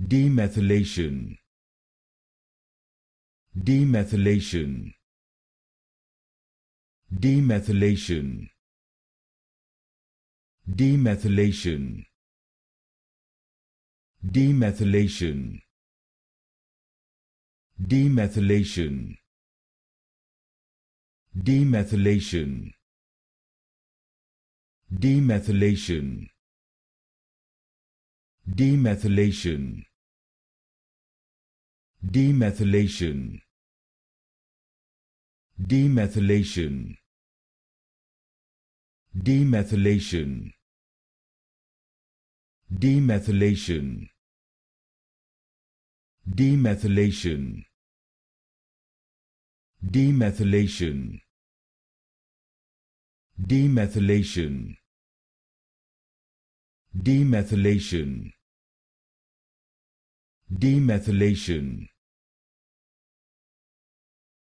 demethylation demethylation demethylation demethylation demethylation demethylation demethylation demethylation demethylation demethylation demethylation demethylation demethylation demethylation demethylation demethylation demethylation demethylation